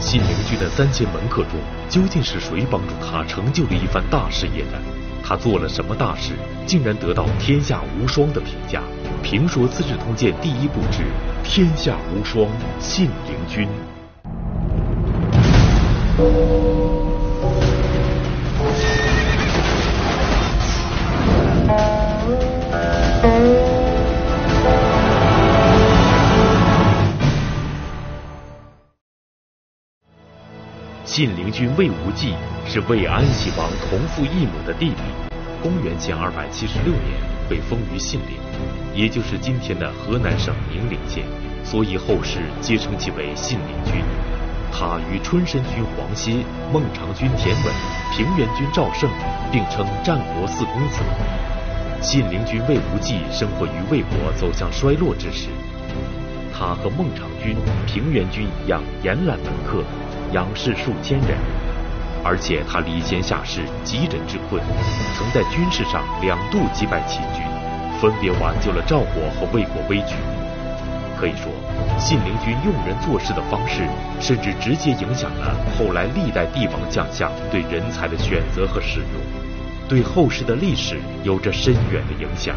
信陵君的三千门客中，究竟是谁帮助他成就了一番大事业的？他做了什么大事，竟然得到天下无双的评价？评说《资治通鉴》第一部之天下无双信陵君。信陵君魏无忌是魏安息王同父异母的弟弟，公元前二百七十六年被封于信陵，也就是今天的河南省宁陵县，所以后世皆称其为信陵君。他与春申君黄歇、孟尝君田文、平原君赵胜并称战国四公子。信陵君魏无忌生活于魏国走向衰落之时，他和孟尝君、平原君一样，延揽门客。仰视数千人，而且他离贤下士，急人之困，曾在军事上两度击败秦军，分别挽救了赵国和魏国危局。可以说，信陵君用人做事的方式，甚至直接影响了后来历代帝王将相对人才的选择和使用，对后世的历史有着深远的影响。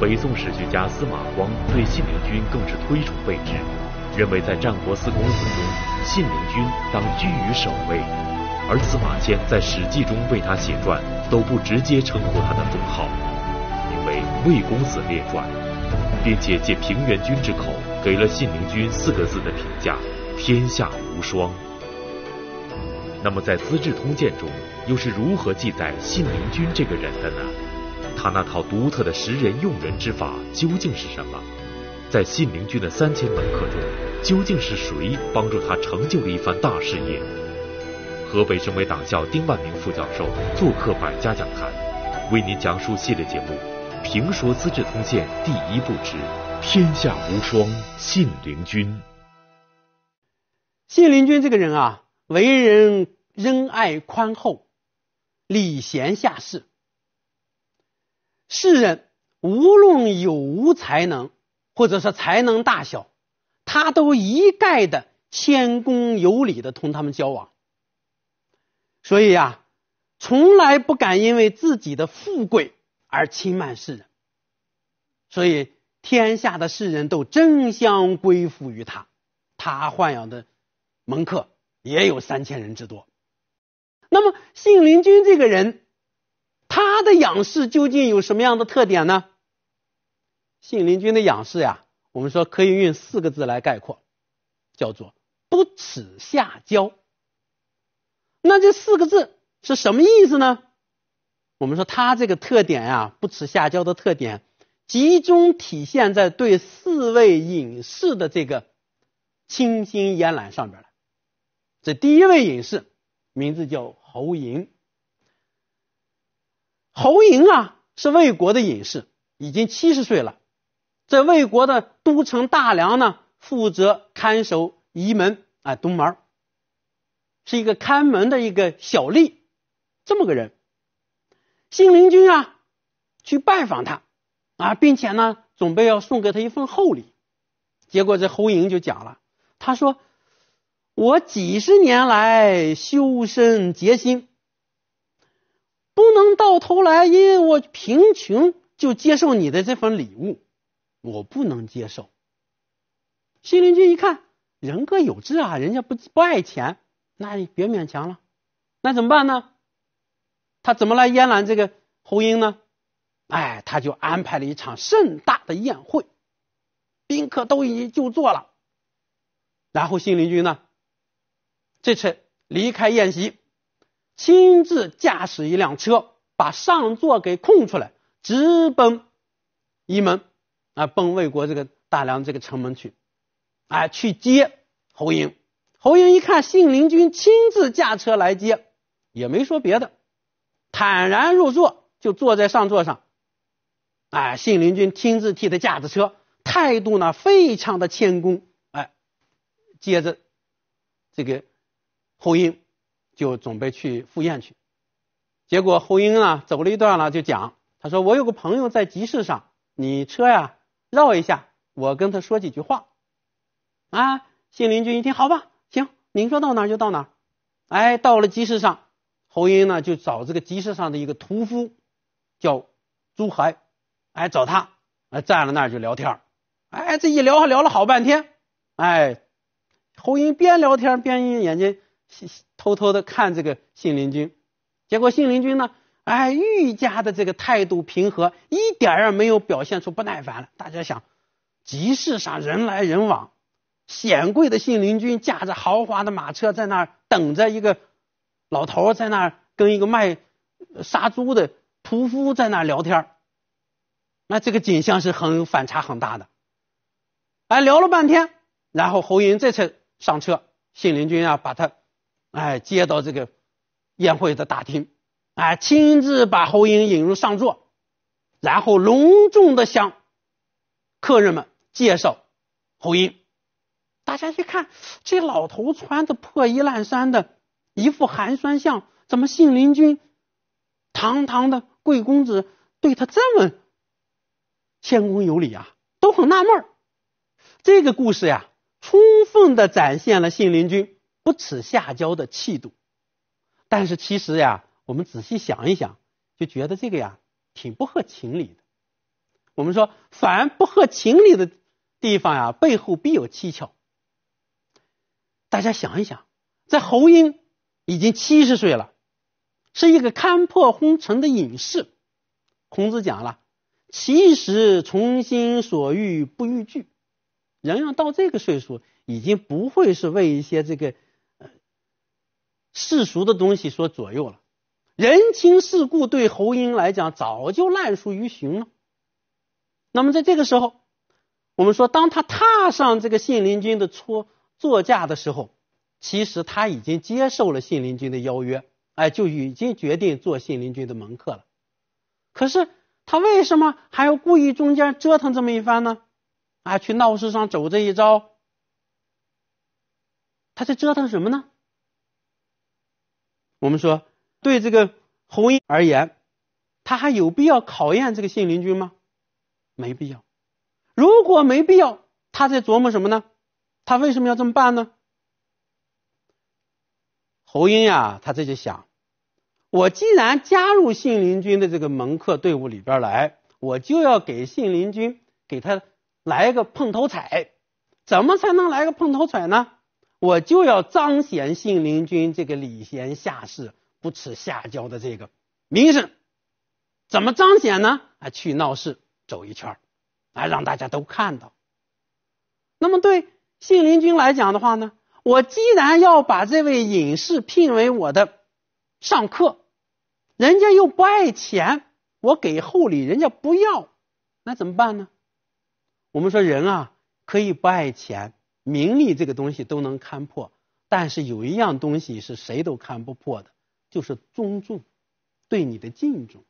北宋史学家司马光对信陵君更是推崇备至，认为在战国四公子中。信陵君当居于首位，而司马迁在《史记》中为他写传，都不直接称呼他的封号，名为《魏公子列传》，并且借平原君之口，给了信陵君四个字的评价：天下无双。那么在《资治通鉴》中，又是如何记载信陵君这个人的呢？他那套独特的识人用人之法究竟是什么？在信陵君的三千门客中，究竟是谁帮助他成就了一番大事业？河北省委党校丁万明副教授做客百家讲坛，为您讲述系列节目《评说资治通鉴》第一部之“天下无双信陵君”。信陵君这个人啊，为人仁爱宽厚，礼贤下士，世人无论有无才能。或者说才能大小，他都一概的谦恭有礼的同他们交往，所以呀，从来不敢因为自己的富贵而轻慢世人，所以天下的世人都争相归附于他，他豢养的门客也有三千人之多。那么，信陵君这个人，他的仰视究竟有什么样的特点呢？信陵君的仰视呀，我们说可以用四个字来概括，叫做不耻下交。那这四个字是什么意思呢？我们说他这个特点呀，不耻下交的特点，集中体现在对四位隐士的这个清新烟岚上边了。这第一位隐士名字叫侯嬴，侯嬴啊是魏国的隐士，已经七十岁了。在魏国的都城大梁呢，负责看守仪门，啊，东门，是一个看门的一个小吏，这么个人，信陵君啊，去拜访他啊，并且呢，准备要送给他一份厚礼，结果这侯嬴就讲了，他说：“我几十年来修身洁心，不能到头来因为我贫穷就接受你的这份礼物。”我不能接受。新邻居一看，人各有志啊，人家不不爱钱，那别勉强了。那怎么办呢？他怎么来延揽这个侯婴呢？哎，他就安排了一场盛大的宴会，宾客都已经就座了。然后新邻居呢，这次离开宴席，亲自驾驶一辆车，把上座给空出来，直奔一门。啊，奔魏国这个大梁这个城门去，哎，去接侯英。侯英一看，信陵君亲自驾车来接，也没说别的，坦然入座，就坐在上座上。哎，信陵君亲自替他驾着车，态度呢非常的谦恭。哎，接着这个侯英就准备去赴宴去，结果侯英啊走了一段了，就讲，他说我有个朋友在集市上，你车呀？绕一下，我跟他说几句话，啊！信陵君一听，好吧，行，您说到哪就到哪。哎，到了集市上，侯英呢就找这个集市上的一个屠夫，叫朱亥，哎，找他，哎，站了那儿就聊天儿，哎，这一聊聊了好半天，哎，侯英边聊天边眼睛偷偷的看这个信陵君，结果信陵君呢。哎，愈加的这个态度平和，一点儿也没有表现出不耐烦了。大家想，集市上人来人往，显贵的信陵君驾着豪华的马车在那儿等着一个老头在那儿跟一个卖杀猪的屠夫在那儿聊天那这个景象是很反差很大的。哎，聊了半天，然后侯莹这才上车，信陵君啊，把他哎接到这个宴会的大厅。啊！亲自把侯英引入上座，然后隆重的向客人们介绍侯英。大家一看，这老头穿的破衣烂衫的，一副寒酸相，怎么信陵君堂堂的贵公子对他这么谦恭有礼啊？都很纳闷这个故事呀，充分的展现了信陵君不耻下交的气度，但是其实呀。我们仔细想一想，就觉得这个呀挺不合情理的。我们说，凡不合情理的地方呀，背后必有蹊跷。大家想一想，在侯婴已经七十岁了，是一个看破红尘的隐士。孔子讲了，其实从心所欲不逾矩。人要到这个岁数，已经不会是为一些这个世俗的东西所左右了。人情世故对侯英来讲早就烂熟于胸了。那么在这个时候，我们说，当他踏上这个信陵君的出座驾的时候，其实他已经接受了信陵君的邀约，哎，就已经决定做信陵君的门客了。可是他为什么还要故意中间折腾这么一番呢？啊，去闹市上走这一遭，他在折腾什么呢？我们说。对这个侯英而言，他还有必要考验这个信陵君吗？没必要。如果没必要，他在琢磨什么呢？他为什么要这么办呢？侯英呀，他这就想：我既然加入信陵君的这个门客队伍里边来，我就要给信陵君给他来个碰头彩。怎么才能来个碰头彩呢？我就要彰显信陵君这个礼贤下士。不耻下交的这个名声，怎么彰显呢？啊，去闹市走一圈啊，让大家都看到。那么对信陵君来讲的话呢，我既然要把这位隐士聘为我的上客，人家又不爱钱，我给厚礼人家不要，那怎么办呢？我们说人啊，可以不爱钱、名利这个东西都能看破，但是有一样东西是谁都看不破的。就是尊重，对你的敬重。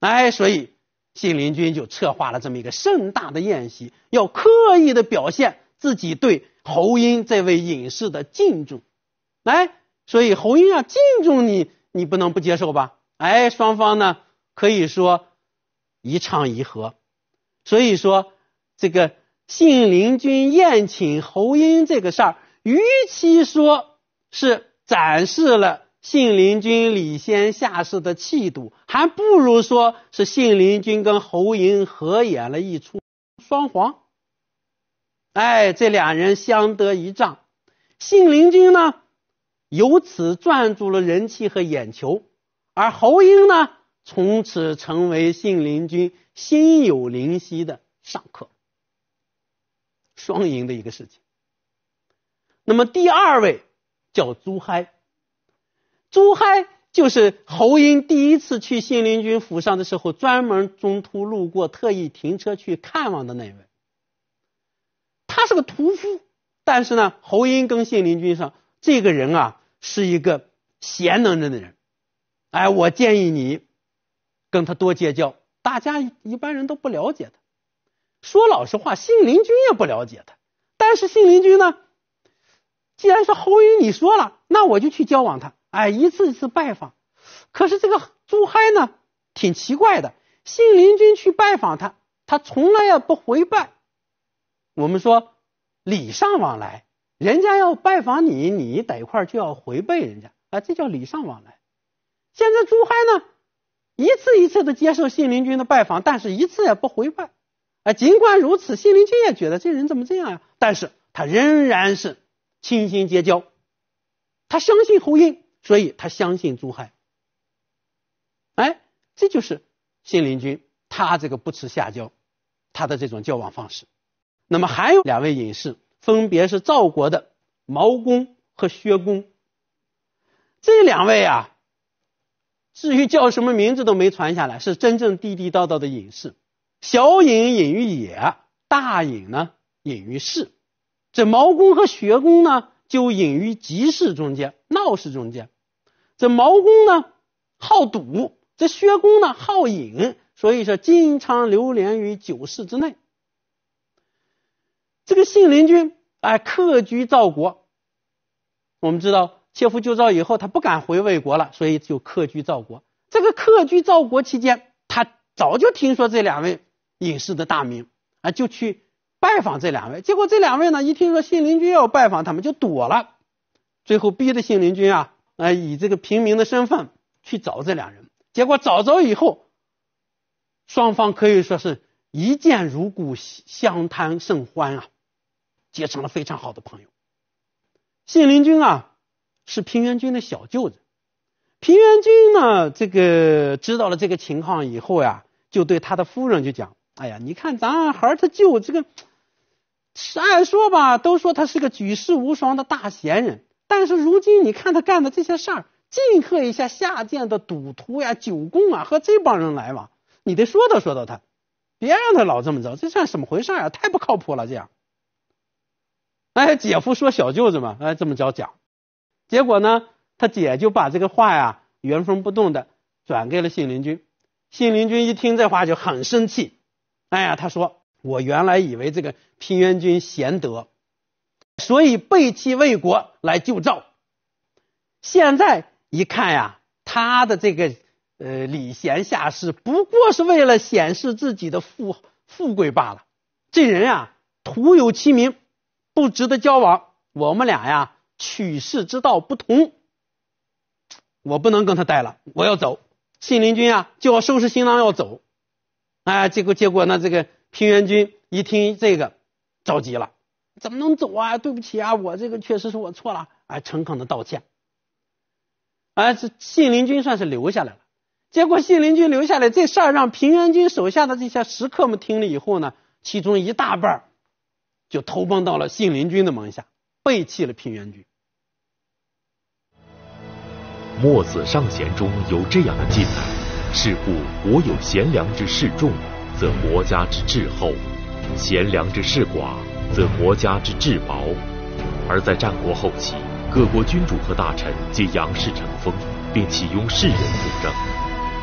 哎，所以信陵君就策划了这么一个盛大的宴席，要刻意的表现自己对侯英这位隐士的敬重。来，所以侯英啊，敬重你，你不能不接受吧？哎，双方呢可以说一唱一和。所以说，这个信陵君宴请侯英这个事儿，与其说是展示了。信陵君礼贤下士的气度，还不如说是信陵君跟侯嬴合演了一出双簧。哎，这两人相得益彰，信陵君呢由此赚足了人气和眼球，而侯嬴呢从此成为信陵君心有灵犀的上客，双赢的一个事情。那么第二位叫朱嗨。朱亥就是侯英第一次去信陵君府上的时候，专门中途路过，特意停车去看望的那位。他是个屠夫，但是呢，侯英跟信陵君上这个人啊，是一个贤能的人。哎，我建议你跟他多结交。大家一般人都不了解他，说老实话，信陵君也不了解他。但是信陵君呢，既然是侯英你说了，那我就去交往他。哎，一次一次拜访，可是这个朱亥呢，挺奇怪的。信陵君去拜访他，他从来也不回拜。我们说礼尚往来，人家要拜访你，你在一块就要回拜人家，啊，这叫礼尚往来。现在朱亥呢，一次一次的接受信陵君的拜访，但是一次也不回拜。啊，尽管如此，信陵君也觉得这人怎么这样呀？但是他仍然是倾心结交，他相信侯英，所以他相信朱亥，哎，这就是信陵君他这个不耻下交，他的这种交往方式。那么还有两位隐士，分别是赵国的毛公和薛公。这两位啊，至于叫什么名字都没传下来，是真正地地道道的隐士。小隐隐于野，大隐呢隐于市。这毛公和薛公呢？就隐于集市中间、闹市中间。这毛公呢，好赌；这薛公呢，好饮。所以说，经常流连于酒肆之内。这个信陵君，哎，客居赵国。我们知道，切腹救赵以后，他不敢回魏国了，所以就客居赵国。这个客居赵国期间，他早就听说这两位隐士的大名，啊，就去。拜访这两位，结果这两位呢，一听说信陵君要拜访他们，就躲了。最后逼着信陵君啊，呃，以这个平民的身份去找这两人。结果找着以后，双方可以说是一见如故，相谈甚欢啊，结成了非常好的朋友。信陵君啊，是平原君的小舅子。平原君呢，这个知道了这个情况以后呀，就对他的夫人就讲：“哎呀，你看咱孩他舅这个。”是按说吧，都说他是个举世无双的大贤人，但是如今你看他干的这些事儿，进客一下下贱的赌徒呀、酒棍啊，和这帮人来往，你得说道说道他，别让他老这么着，这算怎么回事啊？太不靠谱了这样。哎，姐夫说小舅子嘛，哎，这么着讲，结果呢，他姐就把这个话呀原封不动的转给了信陵君，信陵君一听这话就很生气，哎呀，他说。我原来以为这个平原君贤德，所以背弃魏国来救赵。现在一看呀，他的这个呃礼贤下士，不过是为了显示自己的富富贵罢了。这人啊，徒有其名，不值得交往。我们俩呀，取士之道不同，我不能跟他待了，我要走。信陵君啊，就要收拾行囊要走。哎，结果结果那这个。平原君一听这个，着急了，怎么能走啊？对不起啊，我这个确实是我错了，哎，诚恳的道歉。哎，这信陵君算是留下来了。结果信陵君留下来这事儿，让平原君手下的这些食客们听了以后呢，其中一大半儿就投奔到了信陵君的门下，背弃了平原君。《墨子·上贤》中有这样的记载：是故国有贤良之士众。则国家之治厚，贤良之士寡，则国家之治薄。而在战国后期，各国君主和大臣皆杨氏成风，并启用士人辅政。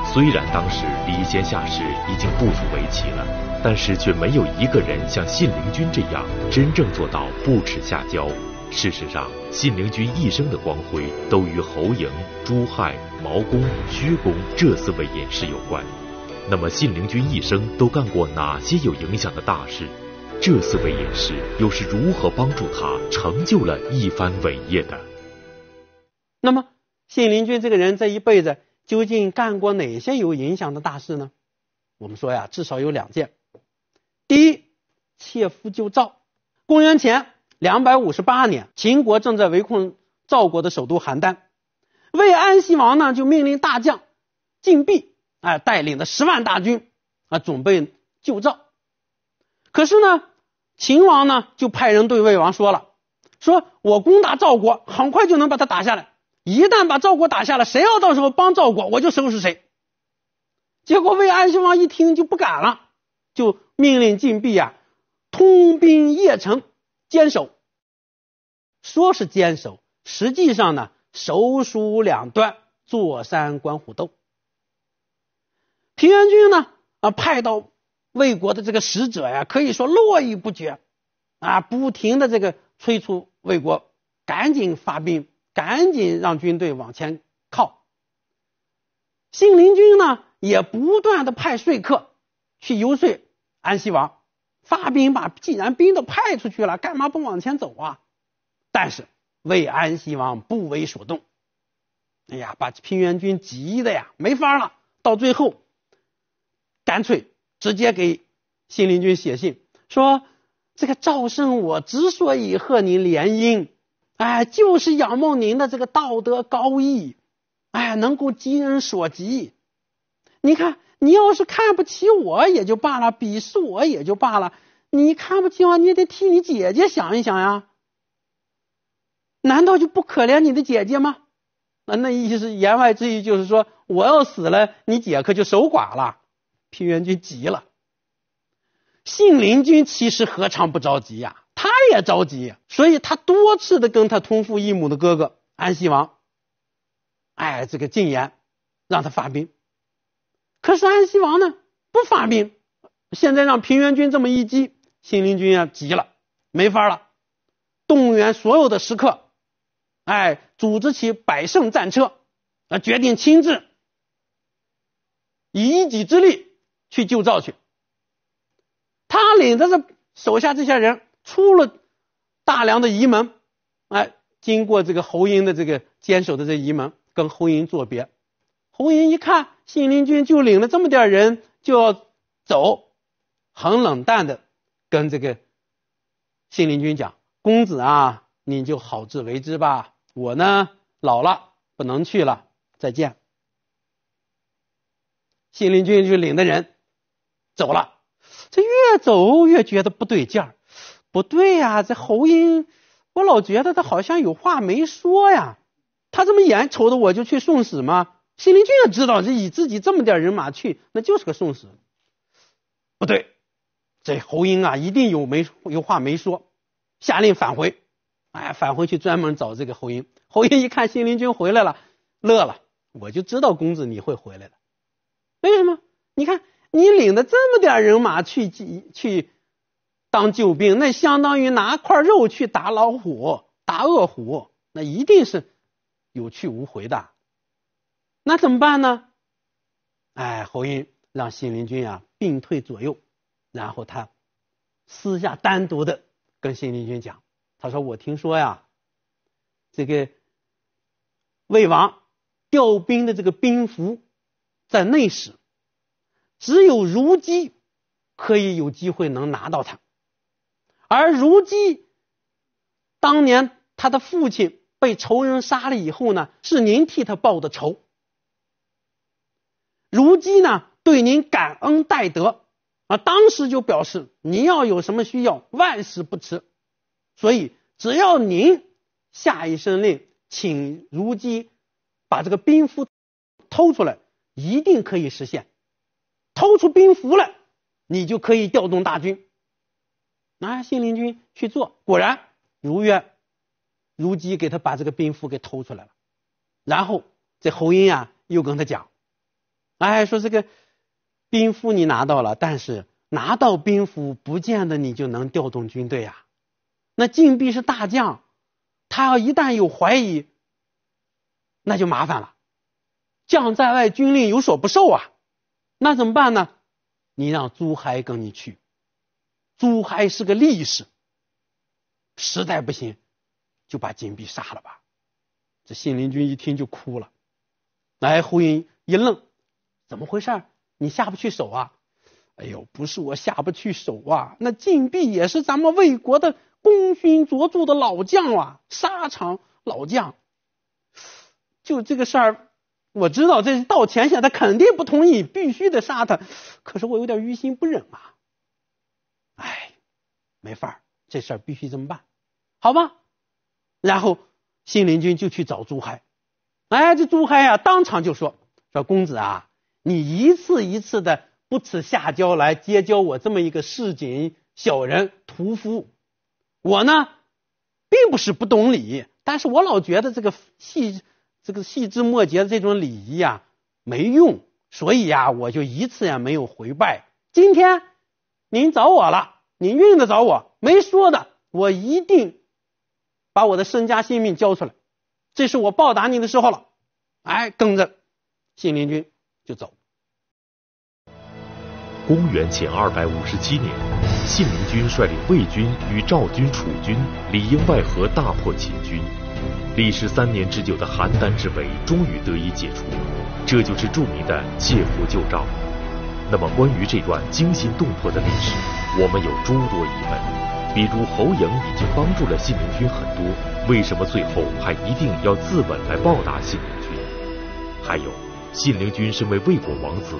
虽然当时礼贤下士已经不足为奇了，但是却没有一个人像信陵君这样真正做到不耻下交。事实上，信陵君一生的光辉都与侯嬴、朱亥、毛公、薛公这四位隐士有关。那么信陵君一生都干过哪些有影响的大事？这四位隐士又是如何帮助他成就了一番伟业的？那么信陵君这个人这一辈子究竟干过哪些有影响的大事呢？我们说呀，至少有两件。第一，切夫救赵。公元前两百五十八年，秦国正在围困赵国的首都邯郸，魏安西王呢就命令大将晋鄙。哎，带领的十万大军啊，准备救赵。可是呢，秦王呢就派人对魏王说了：“说我攻打赵国，很快就能把他打下来。一旦把赵国打下来，谁要到时候帮赵国，我就收拾谁。”结果魏安兴王一听就不敢了，就命令禁闭啊，通兵邺城坚守。说是坚守，实际上呢，首鼠两端，坐山观虎斗。平原君呢，啊，派到魏国的这个使者呀，可以说络绎不绝，啊，不停的这个催促魏国赶紧发兵，赶紧让军队往前靠。信陵君呢，也不断的派说客去游说安西王，发兵吧，既然兵都派出去了，干嘛不往前走啊？但是魏安西王不为所动，哎呀，把平原君急的呀，没法了，到最后。干脆直接给信陵君写信说：“这个赵胜，我之所以和您联姻，哎，就是仰慕您的这个道德高义，哎，能够急人所急。你看，你要是看不起我，也就罢了；鄙视我也就罢了。你看不起我，你也得替你姐姐想一想呀。难道就不可怜你的姐姐吗？那那意思，言外之意就是说，我要死了，你姐可就守寡了。”平原君急了，信陵君其实何尝不着急呀？他也着急，所以他多次的跟他同父异母的哥哥安息王，哎，这个进言，让他发兵。可是安息王呢，不发兵。现在让平原君这么一击，信陵君啊，急了，没法了，动员所有的食客，哎，组织起百胜战车，啊，决定亲自以一己之力。去救赵去，他领着这手下这些人出了大梁的沂门，哎，经过这个侯英的这个坚守的这沂门，跟侯英作别。侯英一看信陵君就领了这么点人就要走，很冷淡的跟这个信陵君讲：“公子啊，你就好自为之吧，我呢老了不能去了，再见。”信陵君就领的人。走了，这越走越觉得不对劲儿，不对呀！这侯英，我老觉得他好像有话没说呀。他这么眼瞅着我就去送死吗？信陵君也知道，这以自己这么点人马去，那就是个送死。不对，这侯英啊，一定有没有话没说，下令返回。哎，返回去专门找这个侯英。侯英一看信陵君回来了，乐了，我就知道公子你会回来的。为什么？你看。你领的这么点人马去去当救兵，那相当于拿块肉去打老虎，打恶虎，那一定是有去无回的。那怎么办呢？哎，侯英让信陵君啊并退左右，然后他私下单独的跟信陵君讲，他说我听说呀，这个魏王调兵的这个兵符在内室。”只有如姬可以有机会能拿到它，而如姬当年他的父亲被仇人杀了以后呢，是您替他报的仇。如姬呢对您感恩戴德啊，当时就表示您要有什么需要，万事不迟。所以只要您下一声令，请如姬把这个兵符偷出来，一定可以实现。掏出兵符来，你就可以调动大军。拿、啊，信陵君去做，果然如愿如机给他把这个兵符给偷出来了。然后这侯英啊又跟他讲：“哎，说这个兵符你拿到了，但是拿到兵符不见得你就能调动军队啊。那晋鄙是大将，他要一旦有怀疑，那就麻烦了。将在外，军令有所不受啊。”那怎么办呢？你让朱亥跟你去。朱亥是个力士。实在不行，就把禁闭杀了吧。这信陵君一听就哭了。来，胡云一愣，怎么回事？你下不去手啊？哎呦，不是我下不去手啊，那禁闭也是咱们魏国的功勋卓著的老将啊，沙场老将。就这个事儿。我知道这是到前线，他肯定不同意，必须得杀他。可是我有点于心不忍啊，哎，没法儿，这事儿必须这么办，好吧？然后信陵君就去找朱亥，哎，这朱亥呀，当场就说：“说公子啊，你一次一次的不耻下交来结交我这么一个市井小人屠夫，我呢并不是不懂礼，但是我老觉得这个戏。”这个细枝末节的这种礼仪呀，没用，所以呀，我就一次也没有回拜。今天您找我了，您用得着我，没说的，我一定把我的身家性命交出来，这是我报答你的时候了。哎，跟着信陵君就走。公元前二百五十七年，信陵君率领魏军与赵军、楚军里应外合，大破秦军。历时三年之久的邯郸之围终于得以解除，这就是著名的借符救赵。那么关于这段惊心动魄的历史，我们有诸多疑问，比如侯嬴已经帮助了信陵君很多，为什么最后还一定要自刎来报答信陵君？还有，信陵君身为魏国王子，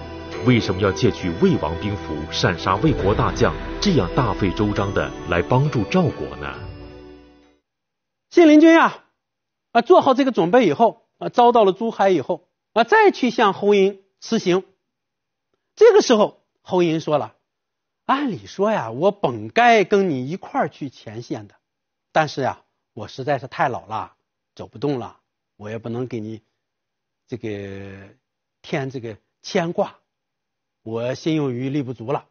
为什么要借取魏王兵符，擅杀魏国大将，这样大费周章的来帮助赵国呢？信陵君啊！啊，做好这个准备以后，啊，遭到了珠海以后，啊，再去向侯英辞行。这个时候，侯英说了：“按理说呀，我本该跟你一块儿去前线的，但是呀，我实在是太老了，走不动了，我也不能给你这个添这个牵挂，我心有余力不足了。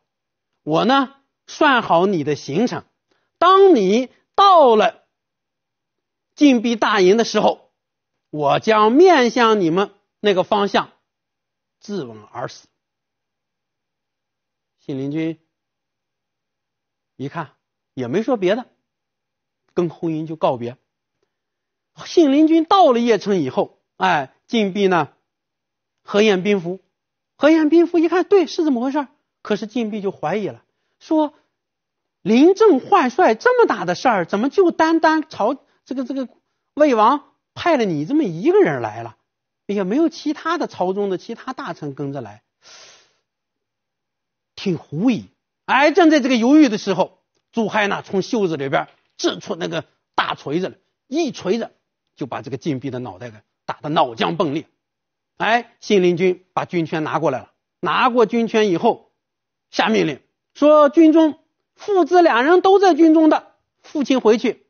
我呢，算好你的行程，当你到了。”禁闭大营的时候，我将面向你们那个方向，自刎而死。信陵君一看也没说别的，跟侯嬴就告别。信陵君到了邺城以后，哎，禁闭呢？何晏兵符，何晏兵符一看，对，是怎么回事？可是禁闭就怀疑了，说临阵换帅这么大的事儿，怎么就单单朝？这个这个魏王派了你这么一个人来了，也没有其他的朝中的其他大臣跟着来，挺狐疑。哎，正在这个犹豫的时候，朱亥呢从袖子里边掷出那个大锤子，来，一锤子就把这个晋鄙的脑袋给打的脑浆迸裂。哎，信陵君把军权拿过来了，拿过军权以后下命令说：军中父子两人都在军中的，父亲回去。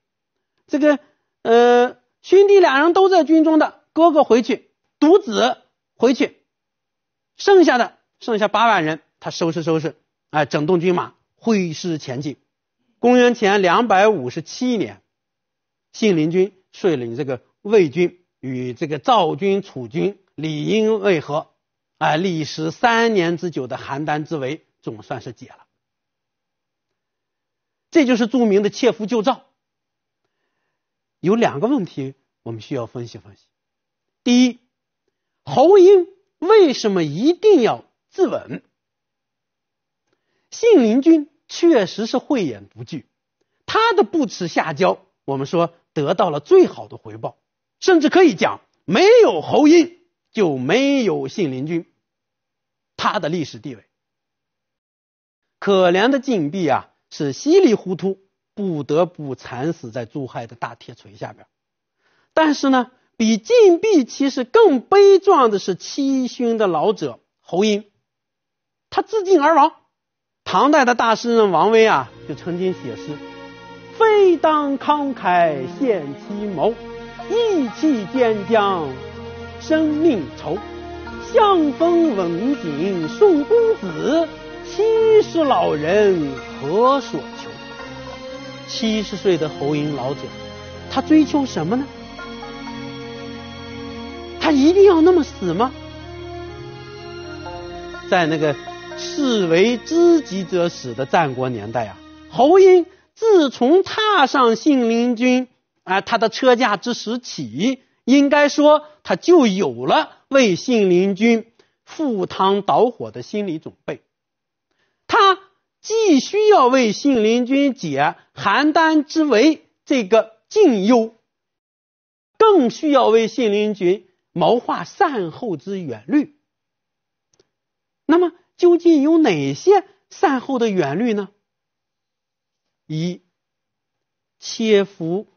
这个呃，兄弟俩人都在军中的，哥哥回去，独子回去，剩下的剩下八万人，他收拾收拾，哎，整顿军马，挥师前进。公元前两百五十七年，信陵君率领这个魏军与这个赵军、楚军里应外合，哎，历时三年之久的邯郸之围总算是解了。这就是著名的“切腹救赵”。有两个问题我们需要分析分析。第一，侯婴为什么一定要自刎？信陵君确实是慧眼独具，他的不耻下交，我们说得到了最好的回报，甚至可以讲，没有侯婴就没有信陵君，他的历史地位。可怜的晋鄙啊，是稀里糊涂。不得不惨死在朱亥的大铁锤下边，但是呢，比禁闭其实更悲壮的是七旬的老者侯婴，他自尽而亡。唐代的大诗人王维啊，就曾经写诗：“非当慷慨献其谋，意气兼将生命酬。相逢文景送公子，七十老人何所。”七十岁的侯赢老者，他追求什么呢？他一定要那么死吗？在那个士为知己者死的战国年代啊，侯嬴自从踏上信陵君啊他的车驾之时起，应该说他就有了为信陵君赴汤蹈火的心理准备，他。既需要为信陵君解邯郸之围，这个境忧，更需要为信陵君谋划善后之远虑。那么，究竟有哪些善后的远虑呢？一，切服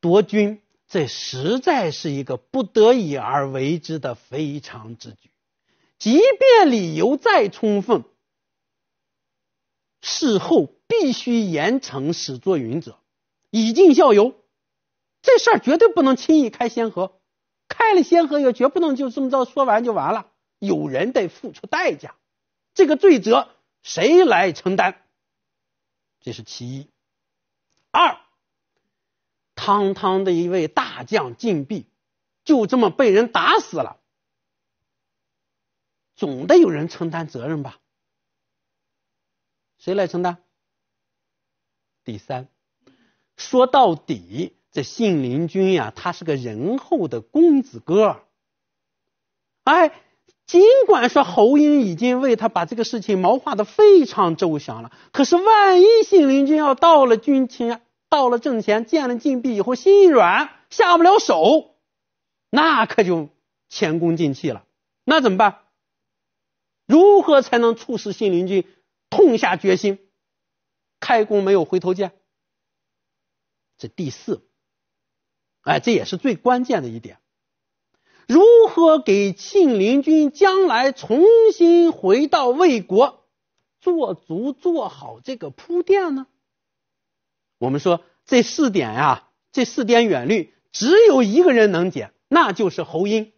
夺君，这实在是一个不得已而为之的非常之举，即便理由再充分。事后必须严惩始作俑者，以儆效尤。这事儿绝对不能轻易开先河，开了先河也绝不能就这么着说完就完了。有人得付出代价，这个罪责谁来承担？这是其一。二，堂堂的一位大将禁闭，就这么被人打死了，总得有人承担责任吧？谁来承担？第三，说到底，这信陵君呀，他是个仁厚的公子哥儿。哎，尽管说侯英已经为他把这个事情谋划的非常周详了，可是万一信陵君要到了军前，到了阵前，见了晋鄙以后心一软，下不了手，那可就前功尽弃了。那怎么办？如何才能促使信陵君？痛下决心，开弓没有回头箭。这第四，哎，这也是最关键的一点。如何给庆陵君将来重新回到魏国做足做好这个铺垫呢？我们说这四点呀，这四点远虑，只有一个人能解，那就是侯婴。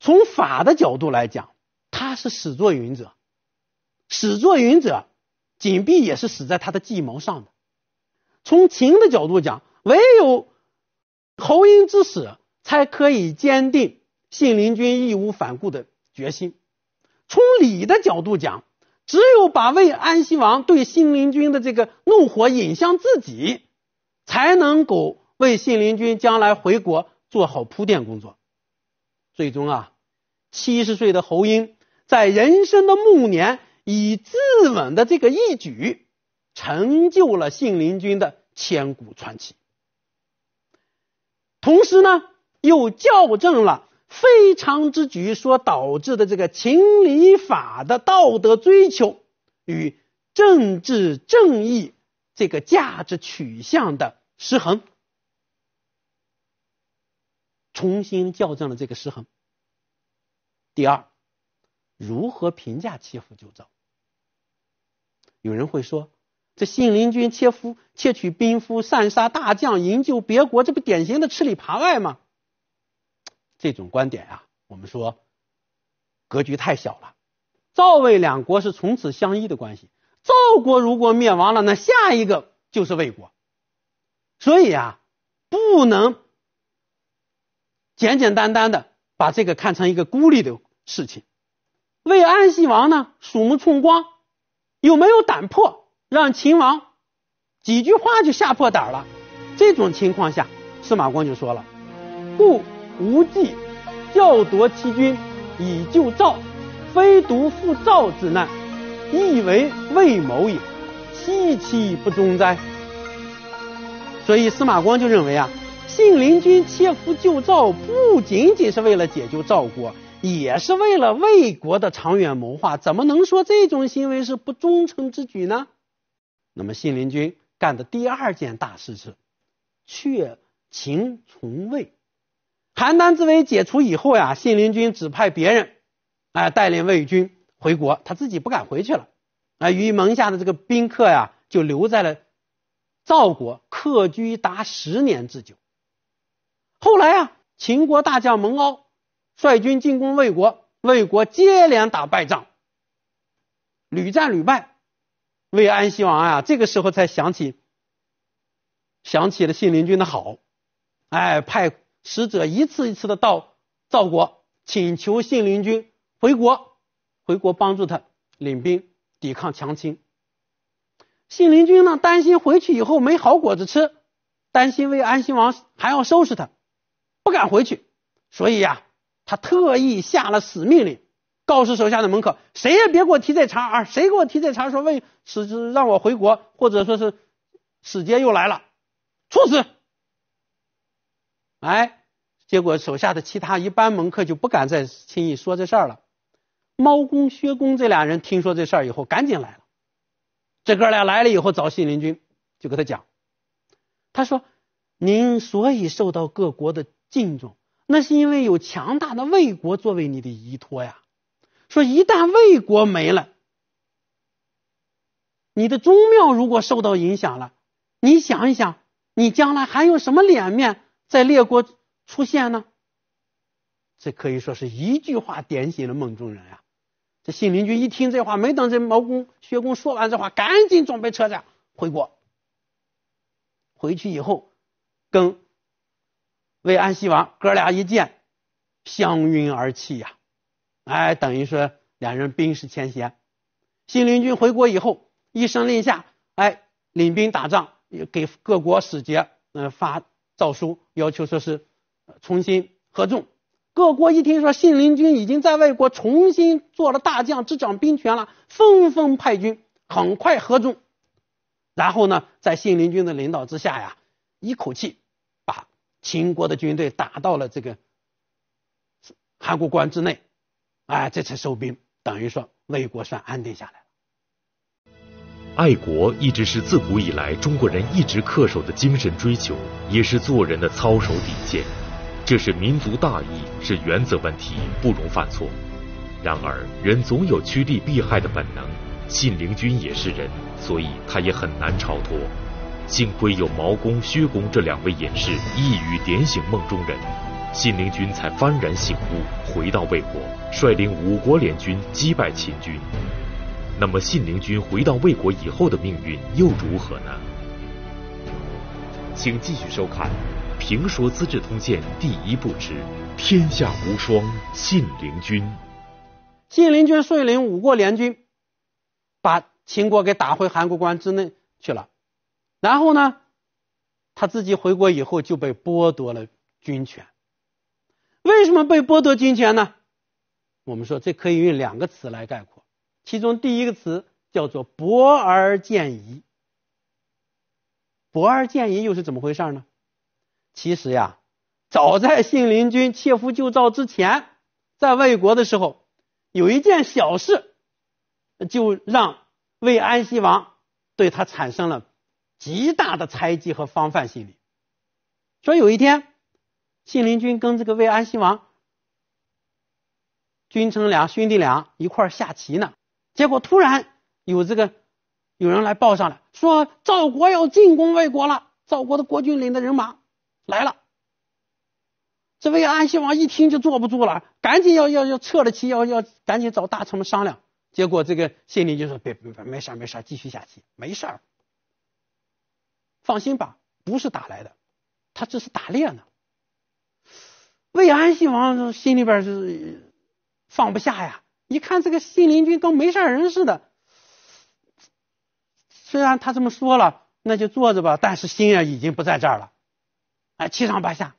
从法的角度来讲，他是始作俑者。始作俑者，秦璧也是死在他的计谋上的。从秦的角度讲，唯有侯婴之死，才可以坚定信陵君义无反顾的决心。从李的角度讲，只有把魏安息王对信陵君的这个怒火引向自己，才能够为信陵君将来回国做好铺垫工作。最终啊，七十岁的侯婴在人生的暮年。以自刎的这个一举，成就了信陵君的千古传奇。同时呢，又校正了非常之举所导致的这个秦礼法的道德追求与政治正义这个价值取向的失衡，重新校正了这个失衡。第二。如何评价切腹救赵？有人会说：“这信陵君切符窃取兵符，擅杀大将，营救别国，这不典型的吃里扒外吗？”这种观点啊，我们说格局太小了。赵魏两国是从此相依的关系，赵国如果灭亡了，那下一个就是魏国。所以啊，不能简简单单的把这个看成一个孤立的事情。魏安西王呢，鼠目寸光，有没有胆魄，让秦王几句话就吓破胆了。这种情况下，司马光就说了：“故无忌教夺其君以救赵，非独复赵之难，亦为魏谋也。惜其不忠哉。”所以司马光就认为啊，信陵君切腹救赵不仅仅是为了解救赵国。也是为了魏国的长远谋划，怎么能说这种行为是不忠诚之举呢？那么信陵君干的第二件大事是，却秦从魏。邯郸之围解除以后呀，信陵君指派别人，哎，带领魏军回国，他自己不敢回去了，啊，于门下的这个宾客呀，就留在了赵国，客居达十年之久。后来啊，秦国大将蒙骜。率军进攻魏国，魏国接连打败仗，屡战屡败。魏安西王啊，这个时候才想起，想起了信陵君的好，哎，派使者一次一次的到赵国请求信陵君回国，回国帮助他领兵抵抗强秦。信陵君呢，担心回去以后没好果子吃，担心魏安西王还要收拾他，不敢回去，所以呀。他特意下了死命令，告诉手下的门客，谁也别给我提这茬啊！谁给我提这茬，说问使让我回国，或者说是使节又来了，处死！哎，结果手下的其他一般门客就不敢再轻易说这事儿了。猫公、薛公这俩人听说这事儿以后，赶紧来了。这哥俩来了以后，找信陵君，就跟他讲，他说：“您所以受到各国的敬重。”那是因为有强大的魏国作为你的依托呀。说一旦魏国没了，你的宗庙如果受到影响了，你想一想，你将来还有什么脸面在列国出现呢？这可以说是一句话点醒了梦中人啊。这信陵君一听这话，没等这毛公薛公说完这话，赶紧准备车驾回国。回去以后跟。魏安西王哥俩一见，相拥而泣呀！哎，等于说两人冰释前嫌。信陵君回国以后，一声令下，哎，领兵打仗，给各国使节嗯发诏书，要求说是重新合众。各国一听说信陵君已经在外国重新做了大将，执掌兵权了，纷纷派军，很快合众。然后呢，在信陵君的领导之下呀，一口气。秦国的军队打到了这个韩国关之内，啊，这才收兵，等于说魏国算安定下来了。爱国一直是自古以来中国人一直恪守的精神追求，也是做人的操守底线。这是民族大义，是原则问题，不容犯错。然而，人总有趋利避害的本能，信陵君也是人，所以他也很难超脱。幸亏有毛公、薛公这两位隐士一语点醒梦中人，信陵君才幡然醒悟，回到魏国，率领五国联军击败秦军。那么，信陵君回到魏国以后的命运又如何呢？请继续收看《评说资治通鉴》第一部之《天下无双信陵君》。信陵君率领五国联军，把秦国给打回函谷关之内去了。然后呢，他自己回国以后就被剥夺了军权。为什么被剥夺军权呢？我们说这可以用两个词来概括，其中第一个词叫做“博而见疑”。博而见疑又是怎么回事呢？其实呀，早在信陵君切符救赵之前，在魏国的时候，有一件小事，就让魏安西王对他产生了。极大的猜忌和防范心理，说有一天，信陵君跟这个魏安西王君臣俩兄弟俩一块下棋呢，结果突然有这个有人来报上来说赵国要进攻魏国了，赵国的国君领的人马来了。这魏安西王一听就坐不住了，赶紧要要要撤了棋，要要赶紧找大臣们商量。结果这个信陵就说别别别，没事没事，继续下棋，没事儿。放心吧，不是打来的，他这是打猎呢。魏安西王心里边是放不下呀，一看这个信陵君跟没事人似的，虽然他这么说了，那就坐着吧，但是心啊已经不在这儿了，哎，七上八下。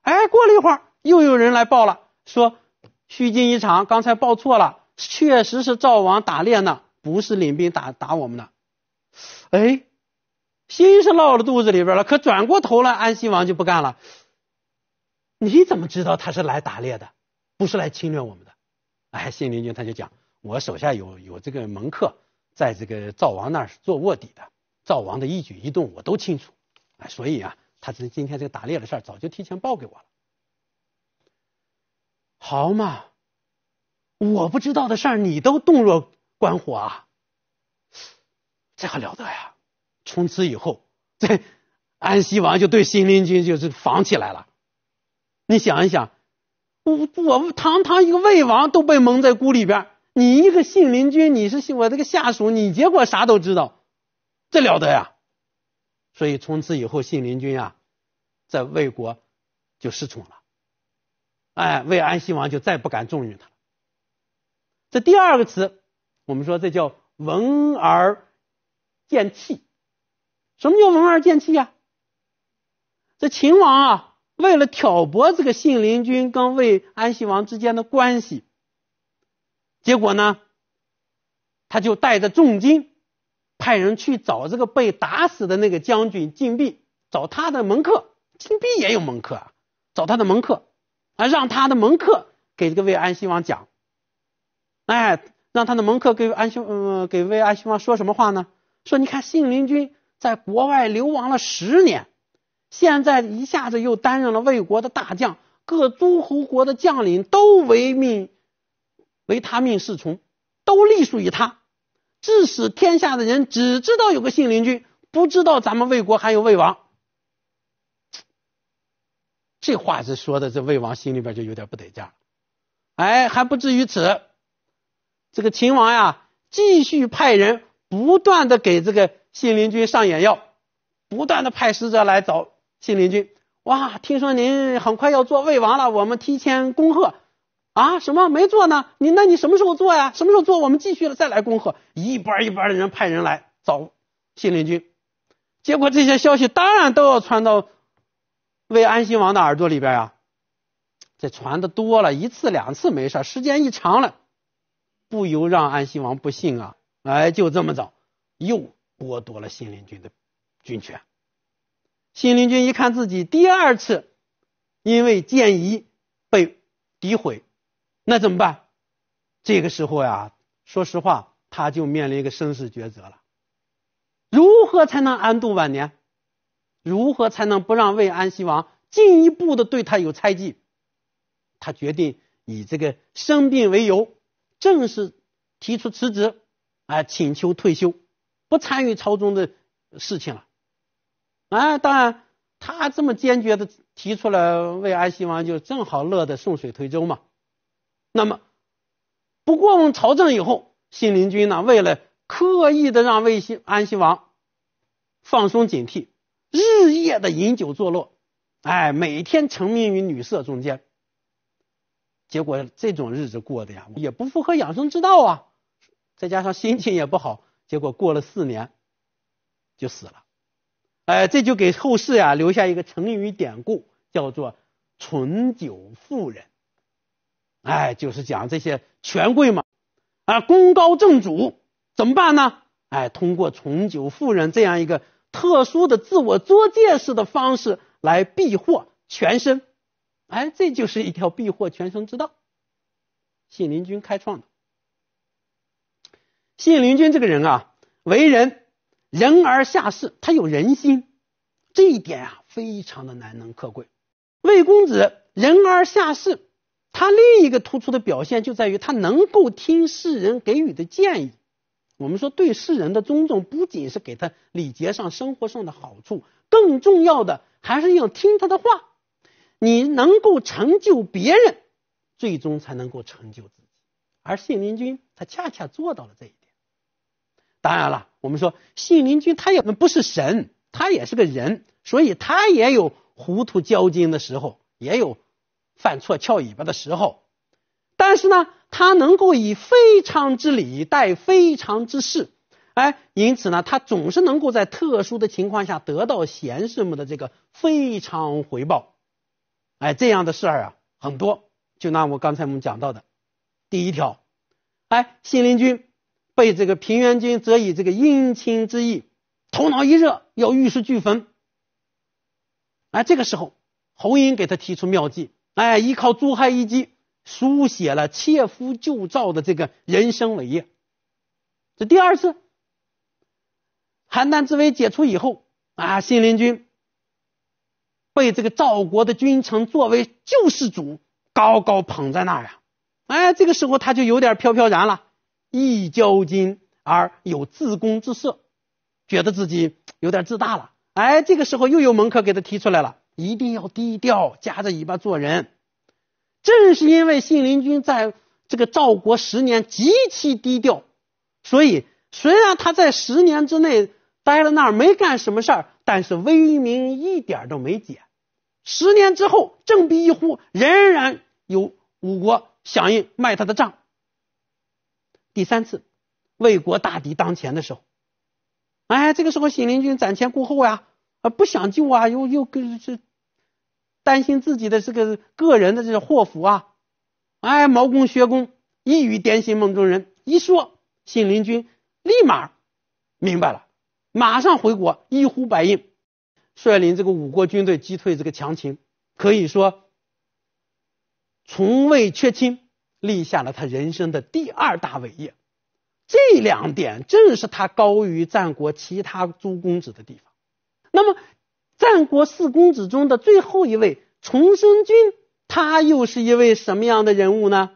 哎，过了一会儿，又有人来报了，说虚惊一场，刚才报错了，确实是赵王打猎呢，不是领兵打打我们的。哎。心是落了肚子里边了，可转过头来，安西王就不干了。你怎么知道他是来打猎的，不是来侵略我们的？哎，信陵君他就讲，我手下有有这个门客，在这个赵王那儿是做卧底的，赵王的一举一动我都清楚。哎，所以啊，他这今天这个打猎的事儿，早就提前报给我了。好嘛，我不知道的事儿你都洞若观火啊，这还了得呀！从此以后，这安西王就对信陵君就是防起来了。你想一想，我我堂堂一个魏王都被蒙在鼓里边，你一个信陵君，你是我这个下属，你结果啥都知道，这了得呀！所以从此以后，信陵君啊，在魏国就失宠了。哎，魏安西王就再不敢重用他了。这第二个词，我们说这叫闻而见气。什么叫文而见气啊？这秦王啊，为了挑拨这个信陵君跟魏安西王之间的关系，结果呢，他就带着重金，派人去找这个被打死的那个将军晋鄙，找他的门客，晋鄙也有门客啊，找他的门客啊，让他的门客给这个魏安西王讲，哎，让他的门客给安西嗯，给魏安西王说什么话呢？说你看信陵君。在国外流亡了十年，现在一下子又担任了魏国的大将，各诸侯国的将领都唯命唯他命是从，都隶属于他，致使天下的人只知道有个信陵君，不知道咱们魏国还有魏王。这话是说的，这魏王心里边就有点不得劲儿。哎，还不至于此，这个秦王呀，继续派人不断的给这个。信陵君上眼药，不断的派使者来找信陵君。哇，听说您很快要做魏王了，我们提前恭贺。啊，什么没做呢？你那你什么时候做呀？什么时候做？我们继续再来恭贺。一班儿一班儿的人派人来找信陵君，结果这些消息当然都要传到魏安息王的耳朵里边呀。这传的多了，一次两次没事，时间一长了，不由让安息王不信啊。哎，就这么着，又。剥夺了信陵军的军权，信陵军一看自己第二次因为建议被诋毁，那怎么办？这个时候呀，说实话，他就面临一个生死抉择了。如何才能安度晚年？如何才能不让魏安西王进一步的对他有猜忌？他决定以这个生病为由，正式提出辞职，啊，请求退休。不参与朝中的事情了，啊，当然他这么坚决的提出来，魏安西王就正好乐得顺水推舟嘛。那么不过问朝政以后，信陵君呢，为了刻意的让魏安西王放松警惕，日夜的饮酒作乐，哎，每天沉迷于女色中间。结果这种日子过的呀，也不符合养生之道啊，再加上心情也不好。结果过了四年就死了，哎，这就给后世呀留下一个成语典故，叫做“醇酒妇人”。哎，就是讲这些权贵嘛，啊，功高震主怎么办呢？哎，通过“醇酒妇人”这样一个特殊的自我作贱式的方式来避祸全身，哎，这就是一条避祸全身之道，信陵君开创的。信陵君这个人啊，为人人而下士，他有人心，这一点啊非常的难能可贵。魏公子人而下士，他另一个突出的表现就在于他能够听世人给予的建议。我们说对世人的尊重，不仅是给他礼节上、生活上的好处，更重要的还是要听他的话。你能够成就别人，最终才能够成就自己。而信陵君他恰恰做到了这一点。当然了，我们说信陵君他也不是神，他也是个人，所以他也有糊涂交精的时候，也有犯错翘尾巴的时候。但是呢，他能够以非常之礼待非常之事，哎，因此呢，他总是能够在特殊的情况下得到贤士们的这个非常回报。哎，这样的事儿啊很多，就拿我刚才我们讲到的第一条，哎，信陵君。被这个平原君则以这个姻亲之意，头脑一热要玉石俱焚。哎，这个时候，侯英给他提出妙计，哎，依靠珠海一击，书写了切肤救赵的这个人生伟业。这第二次，邯郸之围解除以后啊，信陵君被这个赵国的君臣作为救世主高高捧在那儿呀。哎，这个时候他就有点飘飘然了。易骄矜而有自功自色，觉得自己有点自大了。哎，这个时候又有门客给他提出来了：一定要低调，夹着尾巴做人。正是因为信陵君在这个赵国十年极其低调，所以虽然他在十年之内待了那儿没干什么事儿，但是威名一点都没减。十年之后，振臂一呼，仍然有五国响应，卖他的账。第三次，魏国大敌当前的时候，哎，这个时候信陵君瞻前顾后呀，啊，不想救啊，又又跟是担心自己的这个个人的这个祸福啊，哎，毛公薛公一语点醒梦中人，一说，信陵君立马明白了，马上回国，一呼百应，率领这个五国军队击退这个强秦，可以说从未缺亲。立下了他人生的第二大伟业，这两点正是他高于战国其他诸公子的地方。那么，战国四公子中的最后一位，重生君，他又是一位什么样的人物呢？